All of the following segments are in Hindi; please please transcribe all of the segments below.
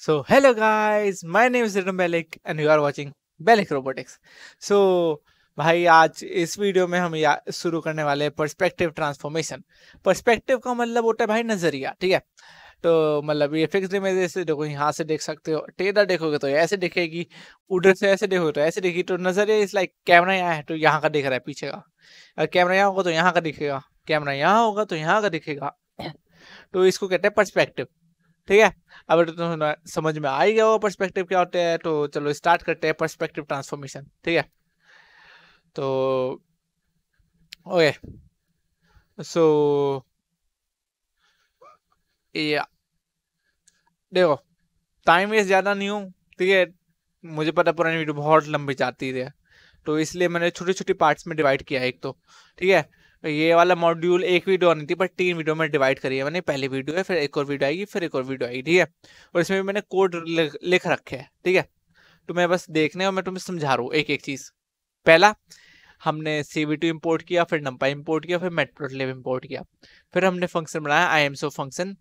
So hello guys, my name is Ritam Bellick and you are watching Bellick Robotics. So भाई आज इस वीडियो में हम शुरू करने वाले हैं परस्पेक्टिव ट्रांसफॉर्मेशन परस्पेक्टिव का मतलब होता है भाई नजरिया ठीक है तो मतलब ये फिक्स इमेज ऐसे देखो यहाँ से देख सकते हो टेढ़ा देखोगे तो ऐसे दिखेगी उधर से ऐसे देखोगे तो ऐसे दिखेगी तो नजरिया इस लाइक कैमरा यहाँ है तो यहाँ का दिख रहा है पीछे का अगर कैमरा यहाँ होगा तो यहाँ का दिखेगा कैमरा यहाँ होगा तो यहाँ का दिखेगा तो इसको कहते हैं परस्पेक्टिव ठीक है अब तो समझ में आ ही गया वो परस्पेक्टिव क्या होते हैं तो चलो स्टार्ट करते हैं परस्पेक्टिव ट्रांसफॉर्मेशन ठीक है तो ओके सो या देखो टाइम वेस्ट ज़्यादा नहीं हूँ ठीक है मुझे पता पुरानी वीडियो बहुत लंबी जाती है तो इसलिए मैंने छोटे छोटे पार्ट्स में डिवाइड किया है एक तो ठीक है ये वाला मॉड्यूल एक वीडियो आनी थी पर तीन वीडियो में डिवाइड करी है मैंने पहली वीडियो है फिर एक और वीडियो आएगी फिर एक और वीडियो आएगी ठीक है और इसमें मैंने कोड लिख रखे है ठीक है तुम्हें तो बस देखने और मैं तुम्हें समझा रहा हूँ एक एक चीज़ पहला हमने सी वी टू इम्पोर्ट किया फिर नंपा इम्पोर्ट किया फिर मेट्रोटलेव इम्पोर्ट किया फिर हमने फंक्शन बनाया आई एम सो फंक्शन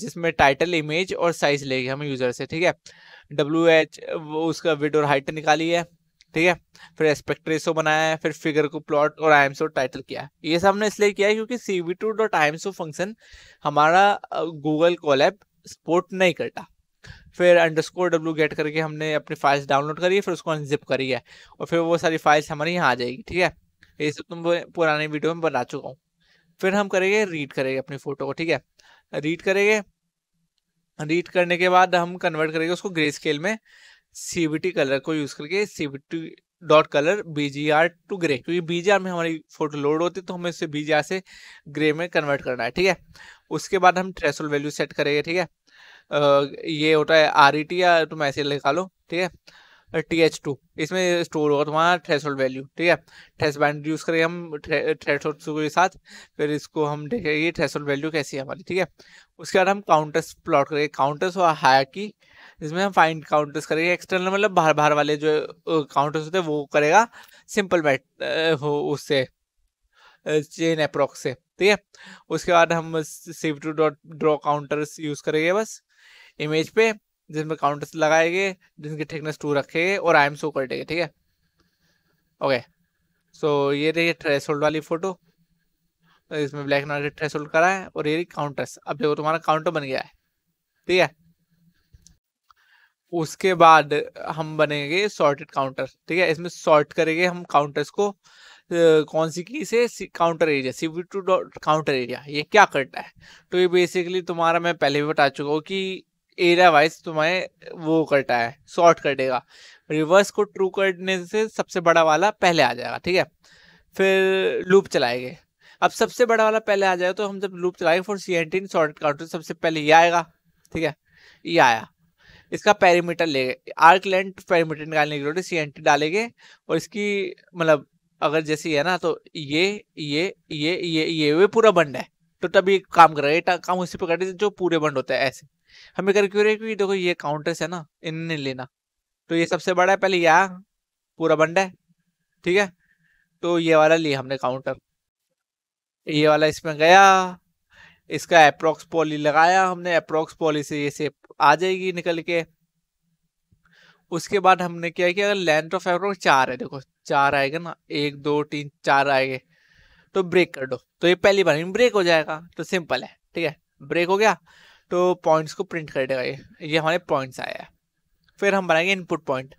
जिसमें टाइटल इमेज और साइज लेगी हम यूज़र से ठीक है डब्ल्यू एच उसका विड हाइट निकाली है ठीक है फिर एस्पेक्ट रेसो बनाया है फिर फिगर को प्लॉट और आई टाइटल किया है ये सब हमने इसलिए किया है क्योंकि C V two dot I function हमारा गूगल कोलैब सपोर्ट नहीं करता फिर अंडरस्कोर डब्ल्यू गेट करके हमने अपनी फाइल्स डाउनलोड करी है फिर उसको अनजिप करी है और फिर वो सारी फाइल्स हमारी यहाँ आ जाएगी ठीक है ये सब तुम तो पुराने वीडियो में बना चुका हूँ फिर हम करेंगे रीड करेंगे अपनी फोटो को ठीक है रीड करेंगे रीड करने के बाद हम कन्वर्ट करेंगे उसको ग्रे स्केल में सीबीटी कलर को यूज करके CVT dot colour BGR two grey क्योंकि बीजीआर में हमारी फोटो लोड होती है तो हमें इसे बीजीआर से ग्रे में कन्वर्ट करना है ठीक है उसके बाद हम थ्रेसोल वैल्यू सेट करेंगे ठीक है आ, ये होता है आर ई टी या तुम ऐसे लिखा लो ठीक है टी एच टू इसमें स्टोर होगा तुम्हारा थ्रेसोल्ड वैल्यू ठीक है थ्रेस बैंड यूज़ करेंगे हम थ्रेसोल्ड के साथ फिर इसको हम देखेंगे थ्रेसोल्ड वैल्यू कैसी है हमारी ठीक है उसके बाद हम काउंटर्स प्लॉट करेंगे काउंटर्स और हाया की जिसमें हम फाइंड काउंटर्स करेंगे एक्सटर्नल मतलब बाहर बाहर वाले जो काउंटर्स होते हैं वो करेगा सिंपल मैट उससे चेन अप्रोक्स से ठीक है उसके बाद हम CV two dot draw contours use करेंगे बस इमेज पे जिसमें काउंटर्स लगाएंगे जिनकी थिकनेस टू रखेंगे और आई एम सो कर देंगे ठीक है ओके सो ये रही थ्रेस वाली फोटो तो इसमें black and white threshold है और ये काउंटर्स अब देखो तुम्हारा काउंटर बन गया है ठीक है उसके बाद हम बनेंगे सॉर्टेड काउंटर ठीक है इसमें सॉर्ट करेंगे हम काउंटर्स को कौन सी की से contour area C two dot contour area ये क्या करता है तो ये बेसिकली तुम्हारा मैं पहले भी बता चुका हूँ कि एरिया वाइज तुम्हें वो करता है सॉर्ट कर देगा रिवर्स को ट्रू करने से सबसे बड़ा वाला पहले आ जाएगा ठीक है फिर लूप चलाएंगे अब सबसे बड़ा वाला पहले आ जाएगा तो हम जब लूप चलाएंगे फॉर सी एंटीन सॉर्टेड काउंटर सबसे पहले ये आएगा ठीक है ये आया इसका पैरीमीटर ले आर्क लेंथ पैरीमीटर निकालने की जरूरत है सी एन टी डालेंगे और इसकी मतलब अगर जैसे है ना तो ये ये ये ये ये वे पूरा बंड है तो तभी काम कर रहा है काम उसी पे करते जो पूरे बंड होता है ऐसे हमें कर क्यों रहे क्योंकि देखो ये काउंटर्स है ना इनने लेना तो ये सबसे बड़ा है पहले यह पूरा बंड है ठीक है तो ये वाला लिया हमने काउंटर ये वाला इसमें गया इसका अप्रोक्स पॉली लगाया हमने अप्रोक्स पॉली से ये सेप आ जाएगी निकल के उसके बाद हमने क्या किया अगर लेंथ ऑफ एब्रोक चार है देखो चार आएगा ना एक दो तीन चार आएंगे तो ब्रेक कर दो तो ये पहली बार ब्रेक हो जाएगा तो सिंपल है ठीक है ब्रेक हो गया तो पॉइंट्स को प्रिंट कर देगा ये ये हमारे पॉइंट्स आया है फिर हम बनाएंगे इनपुट पॉइंट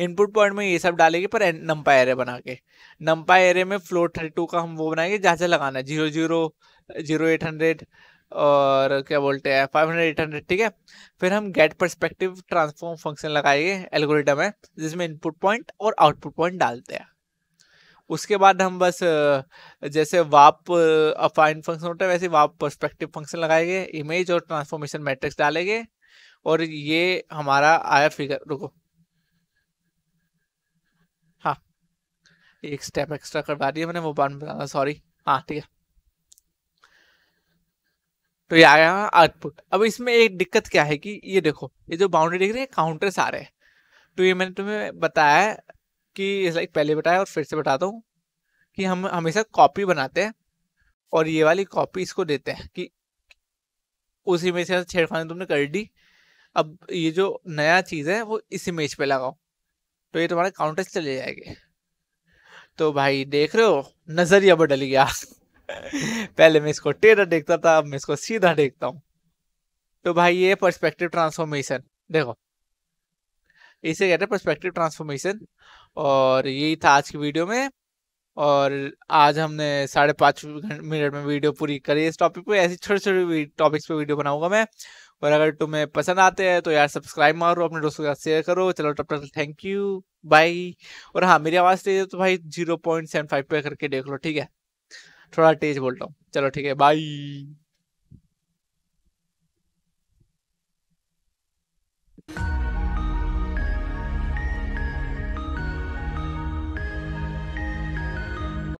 इनपुट पॉइंट में ये सब डालेंगे पर नंपा एरे बना के नंपा एरे में फ्लोर थर्टी टू का हम वो बनाएंगे जहाँ से लगाना है zero zero zero eight hundred और क्या बोलते हैं फाइव हंड्रेड एट हंड्रेड ठीक है फिर हम गेट परस्पेक्टिव ट्रांसफॉर्म फंक्शन लगाएंगे एल्गोरिटम है जिसमें इनपुट पॉइंट और आउटपुट पॉइंट डालते हैं उसके बाद हम बस जैसे वाप अफाइन फंक्शन होता है वैसे वाप परस्पेक्टिव फंक्शन लगाएंगे इमेज और ट्रांसफॉर्मेशन मैट्रिक्स डालेंगे और ये हमारा आया फिगर रुको हाँ एक स्टेप एक्स्ट्रा करवा दिया मैंने वो बार में बताना सॉरी हाँ ठीक है तो ये आया आउटपुट अब इसमें एक दिक्कत क्या है कि ये देखो ये जो बाउंड्री दिख रही है काउंटर्स आ रहे हैं तो ये मैंने तुम्हें बताया कि लाइक पहले बताया और फिर से बताता हूँ कि हम हमेशा कॉपी बनाते हैं और ये वाली कॉपी इसको देते हैं कि उस इमेज से छेड़खानी तुमने कर दी अब ये जो नया चीज़ है वो इस इमेज पे लगाओ तो ये तुम्हारे काउंटर चले जाएंगे तो भाई देख रहे हो नज़रिया बदल गया पहले मैं इसको टेढ़ा देखता था अब मैं इसको सीधा देखता हूँ तो भाई ये परस्पेक्टिव ट्रांसफॉर्मेशन देखो इसे कहते हैं परस्पेक्टिव ट्रांसफॉर्मेशन और यही था आज की वीडियो में और आज हमने साढ़े पाँच मिनट में वीडियो पूरी करी इस टॉपिक पे ऐसी छोटे छोटे टॉपिक्स पे वीडियो बनाऊंगा मैं और अगर तुम्हें पसंद आते हैं तो यार सब्सक्राइब मारो अपने दोस्तों के साथ शेयर करो चलो टप टप थैंक यू बाय और हाँ मेरी आवाज़ तेज है तो भाई जीरो पॉइंट सेवन फाइव पे करके देख लो ठीक है थोड़ा तेज बोलता हूँ चलो ठीक है बाई